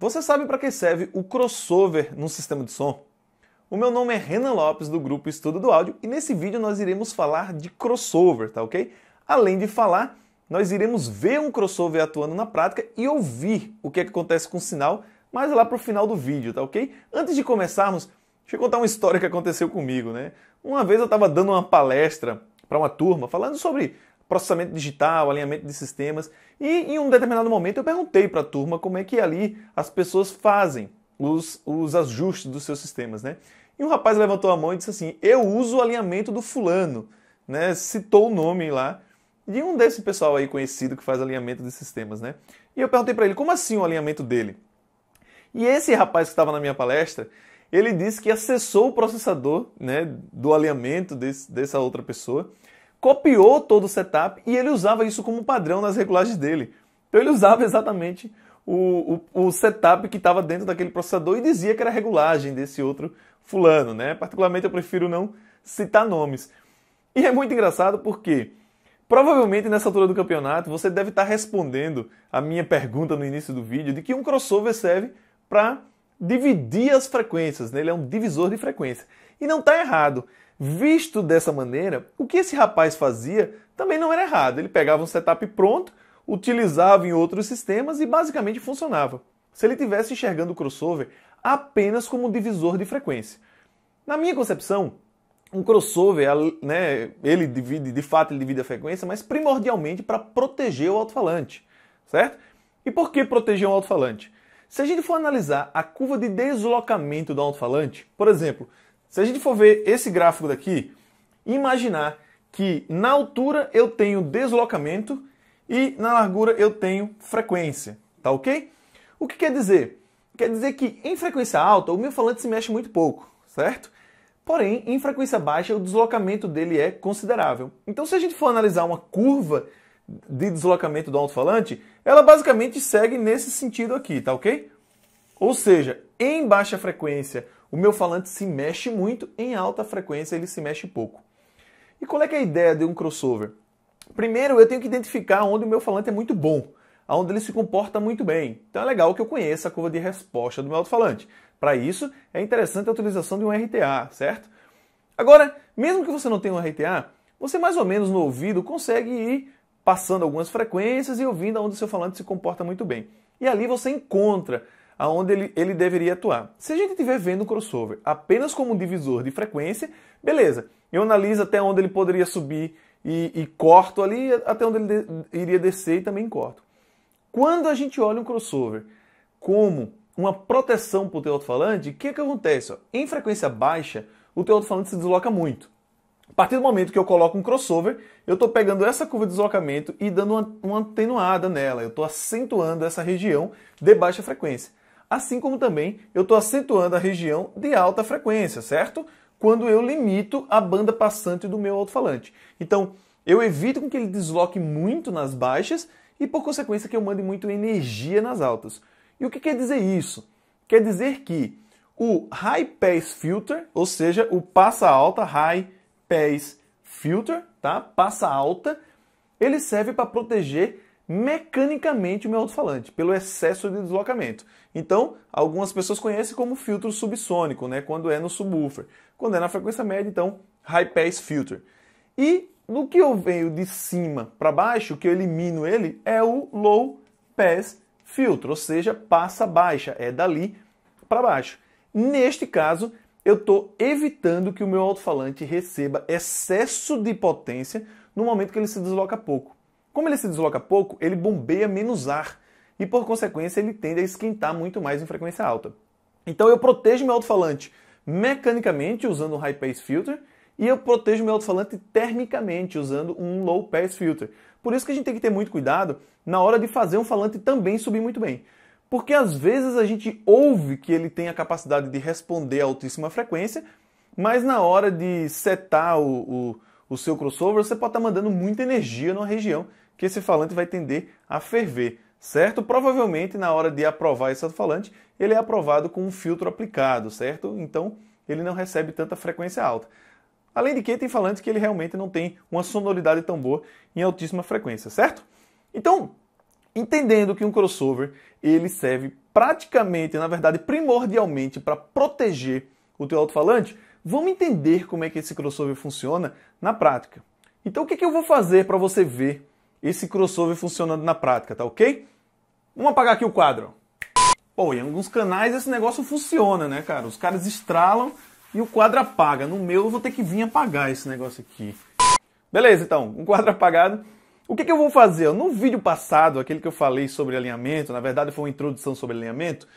Você sabe para que serve o crossover no sistema de som? O meu nome é Renan Lopes do grupo Estudo do Áudio e nesse vídeo nós iremos falar de crossover, tá ok? Além de falar, nós iremos ver um crossover atuando na prática e ouvir o que, é que acontece com o sinal, mas lá para o final do vídeo, tá ok? Antes de começarmos, deixa eu contar uma história que aconteceu comigo, né? Uma vez eu estava dando uma palestra para uma turma falando sobre processamento digital, alinhamento de sistemas. E em um determinado momento eu perguntei para a turma como é que ali as pessoas fazem os, os ajustes dos seus sistemas, né? E um rapaz levantou a mão e disse assim: Eu uso o alinhamento do fulano, né? Citou o nome lá de um desse pessoal aí conhecido que faz alinhamento de sistemas, né? E eu perguntei para ele: Como assim o alinhamento dele? E esse rapaz que estava na minha palestra, ele disse que acessou o processador né, do alinhamento desse, dessa outra pessoa copiou todo o setup e ele usava isso como padrão nas regulagens dele. Então ele usava exatamente o, o, o setup que estava dentro daquele processador e dizia que era regulagem desse outro fulano, né? Particularmente eu prefiro não citar nomes. E é muito engraçado porque provavelmente nessa altura do campeonato você deve estar respondendo a minha pergunta no início do vídeo de que um crossover serve para dividir as frequências, né? ele é um divisor de frequência. E não está errado. Visto dessa maneira, o que esse rapaz fazia também não era errado. Ele pegava um setup pronto, utilizava em outros sistemas e basicamente funcionava. Se ele tivesse enxergando o crossover apenas como divisor de frequência. Na minha concepção, um crossover, né, ele divide, de fato, ele divide a frequência, mas primordialmente para proteger o alto-falante, certo? E por que proteger um alto-falante? Se a gente for analisar a curva de deslocamento do alto-falante, por exemplo, se a gente for ver esse gráfico daqui, imaginar que na altura eu tenho deslocamento e na largura eu tenho frequência, tá ok? O que quer dizer? Quer dizer que em frequência alta o meu falante se mexe muito pouco, certo? Porém, em frequência baixa o deslocamento dele é considerável. Então, se a gente for analisar uma curva de deslocamento do alto-falante, ela basicamente segue nesse sentido aqui, tá ok? Ou seja, em baixa frequência o meu falante se mexe muito, em alta frequência ele se mexe pouco. E qual é, é a ideia de um crossover? Primeiro, eu tenho que identificar onde o meu falante é muito bom, onde ele se comporta muito bem. Então é legal que eu conheça a curva de resposta do meu alto-falante. Para isso, é interessante a utilização de um RTA, certo? Agora, mesmo que você não tenha um RTA, você mais ou menos no ouvido consegue ir passando algumas frequências e ouvindo onde o seu falante se comporta muito bem. E ali você encontra aonde ele, ele deveria atuar. Se a gente estiver vendo o crossover apenas como um divisor de frequência, beleza, eu analiso até onde ele poderia subir e, e corto ali, até onde ele de, iria descer e também corto. Quando a gente olha um crossover como uma proteção para o teu alto-falante, o que, é que acontece? Ó? Em frequência baixa, o teu alto-falante se desloca muito. A partir do momento que eu coloco um crossover, eu estou pegando essa curva de deslocamento e dando uma, uma atenuada nela. Eu estou acentuando essa região de baixa frequência assim como também eu estou acentuando a região de alta frequência, certo? Quando eu limito a banda passante do meu alto-falante. Então, eu evito que ele desloque muito nas baixas e, por consequência, que eu mande muito energia nas altas. E o que quer dizer isso? Quer dizer que o High Pass Filter, ou seja, o passa alta, High Pass Filter, tá? Passa alta, ele serve para proteger mecanicamente o meu alto-falante, pelo excesso de deslocamento. Então, algumas pessoas conhecem como filtro subsônico, né, quando é no subwoofer. Quando é na frequência média, então, high pass filter. E no que eu venho de cima para baixo, que eu elimino ele, é o low pass filter ou seja, passa baixa, é dali para baixo. Neste caso, eu estou evitando que o meu alto-falante receba excesso de potência no momento que ele se desloca pouco. Como ele se desloca pouco, ele bombeia menos ar e, por consequência, ele tende a esquentar muito mais em frequência alta. Então eu protejo meu alto-falante mecanicamente usando um high pass filter e eu protejo meu alto-falante termicamente usando um low pass filter. Por isso que a gente tem que ter muito cuidado na hora de fazer um falante também subir muito bem. Porque às vezes a gente ouve que ele tem a capacidade de responder a altíssima frequência, mas na hora de setar o, o, o seu crossover, você pode estar mandando muita energia numa região que esse falante vai tender a ferver, certo? Provavelmente na hora de aprovar esse alto-falante, ele é aprovado com um filtro aplicado, certo? Então ele não recebe tanta frequência alta. Além de que tem falantes que ele realmente não tem uma sonoridade tão boa em altíssima frequência, certo? Então, entendendo que um crossover ele serve praticamente, na verdade, primordialmente para proteger o teu alto-falante, vamos entender como é que esse crossover funciona na prática. Então, o que, que eu vou fazer para você ver esse crossover funcionando na prática, tá ok? Vamos apagar aqui o quadro. Pô, em alguns canais esse negócio funciona, né, cara? Os caras estralam e o quadro apaga. No meu eu vou ter que vir apagar esse negócio aqui. Beleza, então, um quadro apagado. O que, que, eu vou fazer? No vídeo passado, aquele que eu falei sobre alinhamento, na verdade foi uma introdução sobre alinhamento,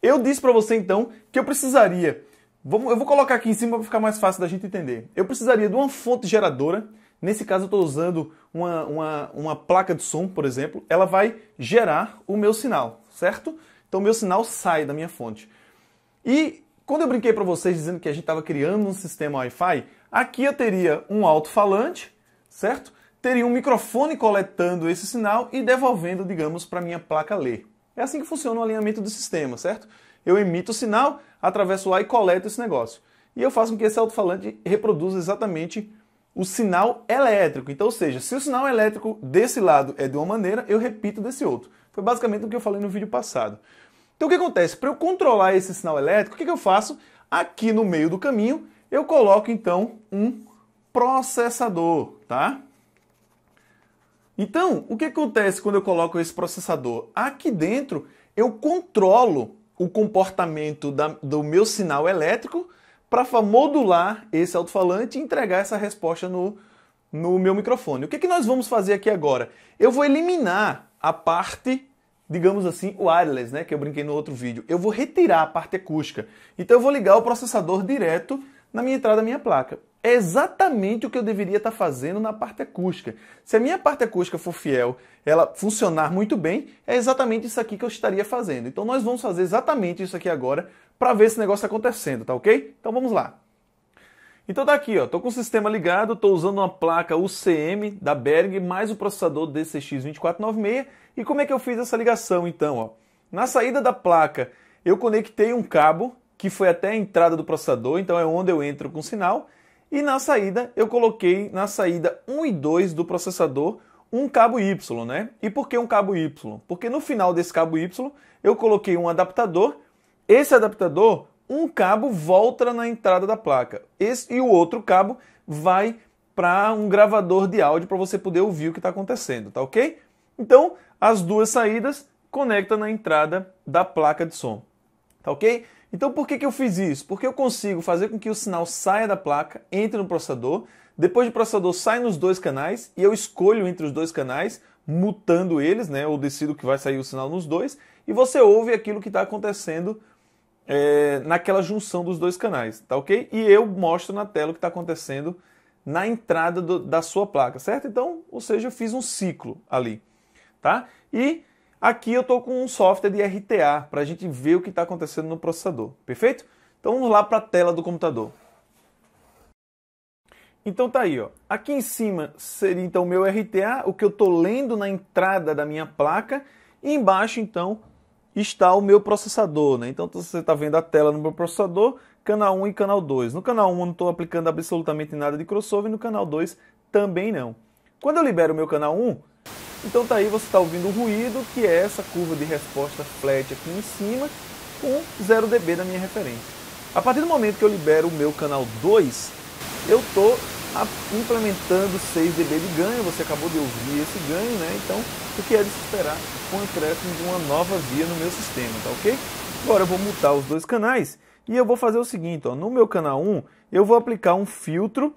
eu disse para você então que eu precisaria, vamos, eu vou colocar aqui em cima para ficar mais fácil da gente entender, eu precisaria de uma fonte geradora Nesse caso, eu estou usando uma, uma, uma, placa de som, por exemplo, ela vai gerar o meu sinal, certo? Então, meu sinal sai da minha fonte. E quando eu brinquei para vocês dizendo que a gente estava criando um sistema Wi-Fi, aqui eu teria um alto-falante, certo? Teria um microfone coletando esse sinal e devolvendo, digamos, para minha placa ler. É assim que funciona o alinhamento do sistema, certo? Eu emito o sinal, atravesso lá e coleto esse negócio. E eu faço com que esse alto-falante reproduza exatamente o sinal elétrico. Então, ou seja, se o sinal elétrico desse lado é de uma maneira, eu repito desse outro. Foi basicamente o que eu falei no vídeo passado. Então, o que acontece? Para eu controlar esse sinal elétrico, o que, que eu faço? Aqui no meio do caminho, eu coloco então um processador, tá? Então, o que acontece quando eu coloco esse processador? Aqui dentro, eu controlo o comportamento da, do meu sinal elétrico para modular esse alto-falante e entregar essa resposta no, no meu microfone. O que, é que nós vamos fazer aqui agora? Eu vou eliminar a parte, digamos assim, wireless, né, que eu brinquei no outro vídeo. Eu vou retirar a parte acústica. Então eu vou ligar o processador direto na minha entrada da minha placa é exatamente o que eu deveria estar tá fazendo na parte acústica. Se a minha parte acústica for fiel, ela funcionar muito bem, é exatamente isso aqui que eu estaria fazendo. Então nós vamos fazer exatamente isso aqui agora para ver esse negócio acontecendo, tá ok? Então vamos lá. Então tá aqui, ó, tô com o sistema ligado, tô usando uma placa UCM da Berg mais o processador DCX2496. E como é que eu fiz essa ligação então, ó? Na saída da placa, eu conectei um cabo que foi até a entrada do processador, então é onde eu entro com o sinal e na saída, eu coloquei na saída 1 e 2 do processador um cabo Y, né? E por que um cabo Y? Porque no final desse cabo Y, eu coloquei um adaptador. Esse adaptador, um cabo volta na entrada da placa. Esse, e o outro cabo vai para um gravador de áudio para você poder ouvir o que está acontecendo, tá ok? Então, as duas saídas conecta na entrada da placa de som, tá ok? Então por que, que eu fiz isso? Porque eu consigo fazer com que o sinal saia da placa, entre no processador, depois do processador sai nos dois canais e eu escolho entre os dois canais, mutando eles, né? Ou decido que vai sair o sinal nos dois e você ouve aquilo que está acontecendo é, naquela junção dos dois canais, tá ok? E eu mostro na tela o que está acontecendo na entrada do, da sua placa, certo? Então, ou seja, eu fiz um ciclo ali, tá? E Aqui eu estou com um software de RTA para a gente ver o que está acontecendo no processador, perfeito? Então vamos lá para a tela do computador. Então tá aí, ó. Aqui em cima seria então o meu RTA, o que eu estou lendo na entrada da minha placa, e embaixo então está o meu processador, né? Então você está vendo a tela no meu processador, canal 1 e canal 2. No canal 1 eu não estou aplicando absolutamente nada de crossover, e no canal 2 também não. Quando eu libero o meu canal 1, então tá aí, você está ouvindo o ruído, que é essa curva de resposta flat aqui em cima, com 0 dB da minha referência. A partir do momento que eu libero o meu canal 2, eu estou implementando 6 dB de ganho, você acabou de ouvir esse ganho, né? Então, o que é de se esperar com o acréscimo de uma nova via no meu sistema, tá ok? Agora eu vou mutar os dois canais e eu vou fazer o seguinte, ó, no meu canal 1, eu vou aplicar um filtro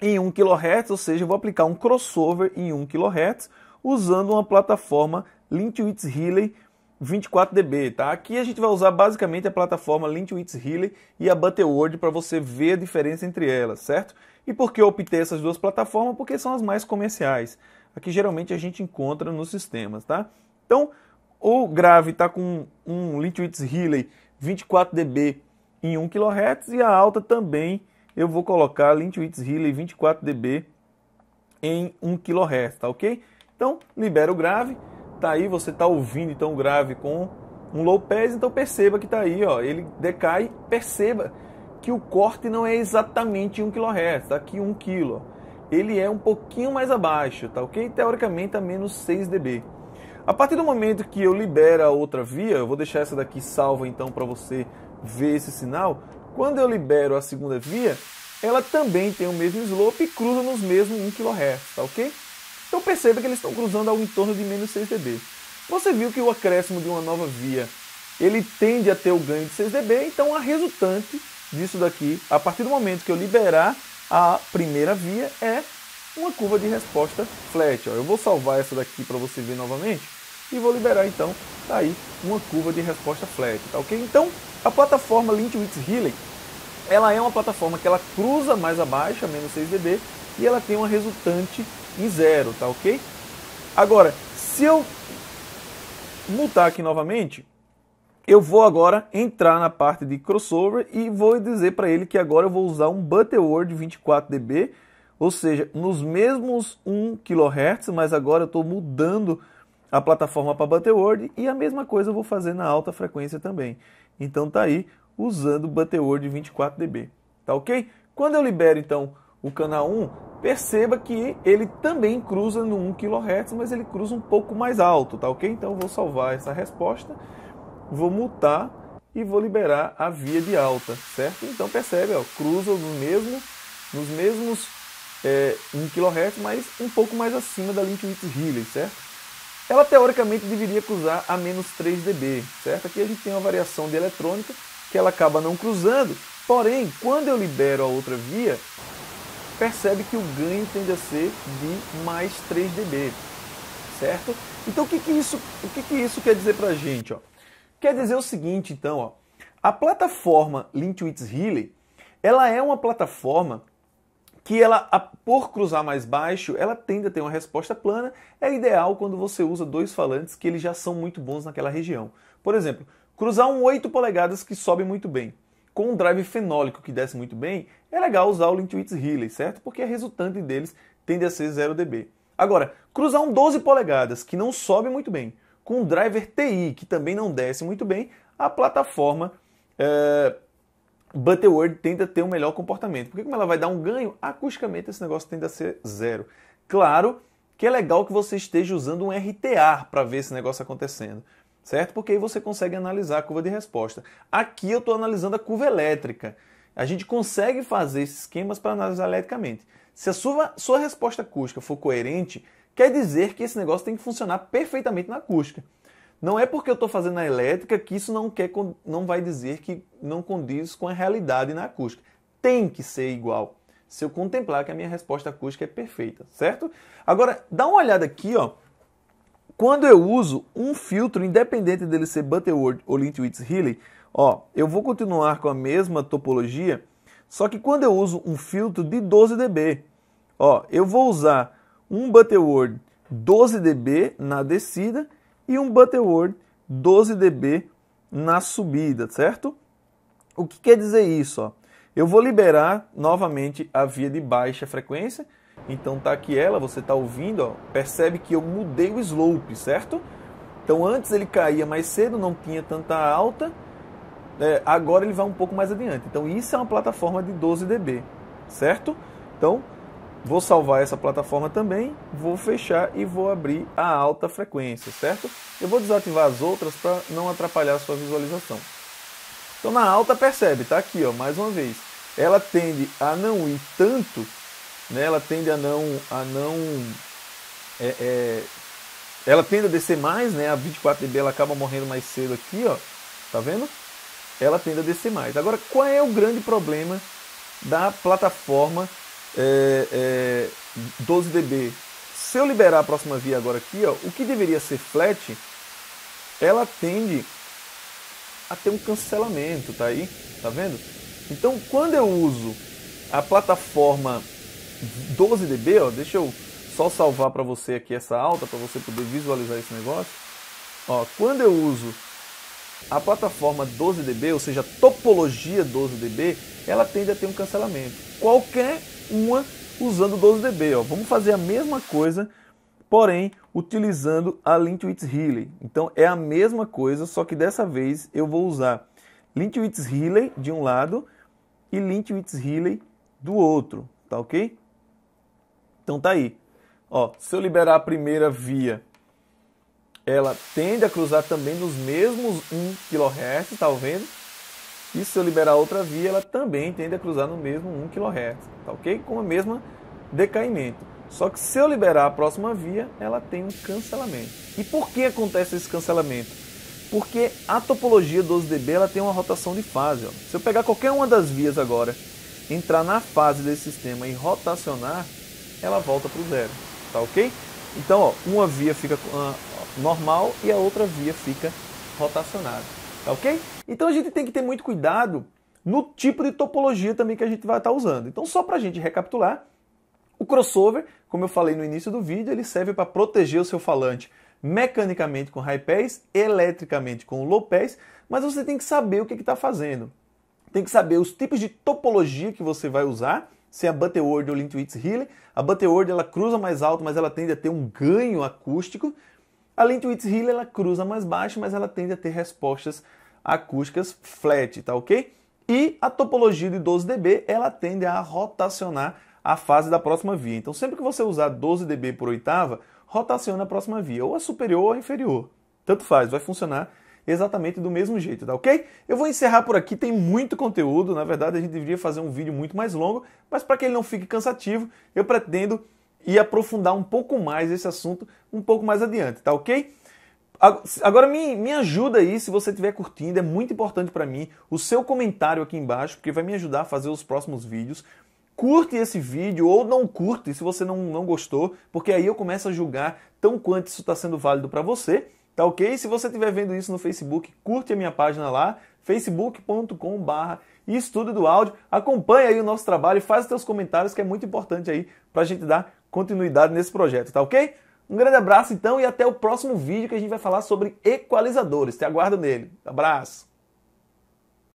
em 1 kHz, ou seja, eu vou aplicar um crossover em 1 kHz, usando uma plataforma Lintwits Relay 24dB, tá? Aqui a gente vai usar basicamente a plataforma Lintwits Relay e a Butterworld para você ver a diferença entre elas, certo? E por que eu optei essas duas plataformas? Porque são as mais comerciais. Aqui geralmente a gente encontra nos sistemas, tá? Então, o grave está com um Lintwits Relay 24dB em 1 kHz e a alta também eu vou colocar Lintwits Relay 24dB em 1 kHz, tá ok? Então, libera o grave, tá aí, você está ouvindo então o grave com um low pass, então perceba que tá aí, ó, ele decai, perceba que o corte não é exatamente 1 kHz, tá aqui 1 kg. Ele é um pouquinho mais abaixo, tá OK? Teoricamente a menos 6 dB. A partir do momento que eu libero a outra via, eu vou deixar essa daqui salva então para você ver esse sinal. Quando eu libero a segunda via, ela também tem o mesmo slope e cruza nos mesmos 1 kHz, tá OK? Então perceba é que eles estão cruzando ao entorno de menos 6 dB. Você viu que o acréscimo de uma nova via, ele tende a ter o ganho de 6 dB, então a resultante disso daqui, a partir do momento que eu liberar a primeira via, é uma curva de resposta flat. Ó. Eu vou salvar essa daqui para você ver novamente e vou liberar então, tá aí, uma curva de resposta flat, tá ok? Então, a plataforma Lintwitz Healing, ela é uma plataforma que ela cruza mais abaixo, a menos 6 dB, e ela tem uma resultante em zero, tá ok? Agora, se eu mutar aqui novamente, eu vou agora entrar na parte de crossover e vou dizer para ele que agora eu vou usar um Butterworth 24 dB, ou seja, nos mesmos 1 kHz, mas agora eu estou mudando a plataforma para Butterworth e a mesma coisa eu vou fazer na alta frequência também. Então tá aí usando Butterworth 24 dB, tá ok? Quando eu libero então o canal 1, perceba que ele também cruza no 1 kHz, mas ele cruza um pouco mais alto, tá ok? Então eu vou salvar essa resposta, vou mutar e vou liberar a via de alta, certo? Então percebe, ó, cruza no mesmo, nos mesmos é, 1 kHz, mas um pouco mais acima da Link Wix Relay, certo? Ela teoricamente deveria cruzar a menos 3 dB, certo? Aqui a gente tem uma variação de eletrônica que ela acaba não cruzando, porém, quando eu libero a outra via, percebe que o ganho tende a ser de mais 3 dB, certo? Então o que, que, isso, o que, que isso quer dizer para a gente? Ó? Quer dizer o seguinte, então, ó, a plataforma Lintwitz Healy, ela é uma plataforma que ela, por cruzar mais baixo, ela tende a ter uma resposta plana. É ideal quando você usa dois falantes que eles já são muito bons naquela região. Por exemplo, cruzar um 8 polegadas que sobe muito bem com um drive fenólico que desce muito bem, é legal usar o Lintwits Healy, certo? Porque a é resultante deles tende a ser 0 dB. Agora, cruzar um 12 polegadas, que não sobe muito bem, com um driver TI, que também não desce muito bem, a plataforma é, Butterworth tende a ter um melhor comportamento. Porque como ela vai dar um ganho, acusticamente esse negócio tende a ser zero. Claro que é legal que você esteja usando um RTA para ver esse negócio acontecendo certo? Porque aí você consegue analisar a curva de resposta. Aqui eu estou analisando a curva elétrica. A gente consegue fazer esses esquemas para analisar eletricamente. Se a sua, sua resposta acústica for coerente, quer dizer que esse negócio tem que funcionar perfeitamente na acústica. Não é porque eu estou fazendo na elétrica que isso não, quer, não vai dizer que não condiz com a realidade na acústica. Tem que ser igual. Se eu contemplar que a minha resposta acústica é perfeita, certo? Agora, dá uma olhada aqui, ó, quando eu uso um filtro, independente dele ser Butterworth ou Lintwitz Healy, ó, eu vou continuar com a mesma topologia, só que quando eu uso um filtro de 12 dB, ó, eu vou usar um Butterworth 12 dB na descida e um Butterworth 12 dB na subida, certo? O que quer dizer isso? Ó? Eu vou liberar novamente a via de baixa frequência, então tá aqui ela, você tá ouvindo, ó, percebe que eu mudei o slope, certo? Então antes ele caía mais cedo, não tinha tanta alta, é, agora ele vai um pouco mais adiante. Então isso é uma plataforma de 12 dB, certo? Então vou salvar essa plataforma também, vou fechar e vou abrir a alta frequência, certo? Eu vou desativar as outras para não atrapalhar a sua visualização. Então na alta percebe, tá aqui, ó, mais uma vez. Ela tende a não ir tanto né, ela tende a não, a não é, é, ela tende a descer mais, né? A 24DB ela acaba morrendo mais cedo aqui, ó. Tá vendo? Ela tende a descer mais. Agora, qual é o grande problema da plataforma é, 12DB? É, Se eu liberar a próxima via agora aqui, ó, o que deveria ser flat, ela tende a ter um cancelamento, tá aí? Tá vendo? Então, quando eu uso a plataforma 12 dB, ó, deixa eu só salvar para você aqui essa alta, para você poder visualizar esse negócio. Ó, quando eu uso a plataforma 12 dB, ou seja, a topologia 12 dB, ela tende a ter um cancelamento. Qualquer uma usando 12 dB. Ó. Vamos fazer a mesma coisa, porém utilizando a Lintwitz Healy. Então é a mesma coisa, só que dessa vez eu vou usar Lintwitz Healy de um lado e Lintwitz Healy do outro, tá ok? Então tá aí. Ó, se eu liberar a primeira via, ela tende a cruzar também nos mesmos 1 kHz, tá vendo? E se eu liberar outra via, ela também tende a cruzar no mesmo 1 kHz, tá ok? Com o mesmo decaimento. Só que se eu liberar a próxima via, ela tem um cancelamento. E por que acontece esse cancelamento? Porque a topologia 12dB ela tem uma rotação de fase. Ó. Se eu pegar qualquer uma das vias agora, entrar na fase desse sistema e rotacionar, ela volta para o zero, tá ok? Então, ó, uma via fica ah, normal e a outra via fica rotacionada, tá ok? Então a gente tem que ter muito cuidado no tipo de topologia também que a gente vai estar tá usando. Então, só para a gente recapitular, o crossover, como eu falei no início do vídeo, ele serve para proteger o seu falante mecanicamente com high pass, eletricamente com low pass, mas você tem que saber o que está fazendo. Tem que saber os tipos de topologia que você vai usar se a Butterworth ou Lintwitz Healy. A Butterworth ela cruza mais alto, mas ela tende a ter um ganho acústico. A Lintwitz Healy ela cruza mais baixo, mas ela tende a ter respostas acústicas flat, tá ok? E a topologia de 12 dB ela tende a rotacionar a fase da próxima via. Então sempre que você usar 12 dB por oitava, rotaciona a próxima via, ou a superior ou a inferior. Tanto faz, vai funcionar exatamente do mesmo jeito, tá ok? Eu vou encerrar por aqui, tem muito conteúdo, na verdade a gente deveria fazer um vídeo muito mais longo, mas para que ele não fique cansativo, eu pretendo ir aprofundar um pouco mais esse assunto um pouco mais adiante, tá ok? Agora me, me ajuda aí se você estiver curtindo, é muito importante para mim o seu comentário aqui embaixo, porque vai me ajudar a fazer os próximos vídeos. Curte esse vídeo ou não curte se você não, não gostou, porque aí eu começo a julgar tão quanto isso está sendo válido para você. Tá ok? Se você estiver vendo isso no Facebook, curte a minha página lá, facebook.com.br Estudo do Áudio. Acompanha aí o nosso trabalho, faz os seus comentários que é muito importante aí para a gente dar continuidade nesse projeto, tá ok? Um grande abraço então e até o próximo vídeo que a gente vai falar sobre equalizadores. Te aguardo nele. Abraço!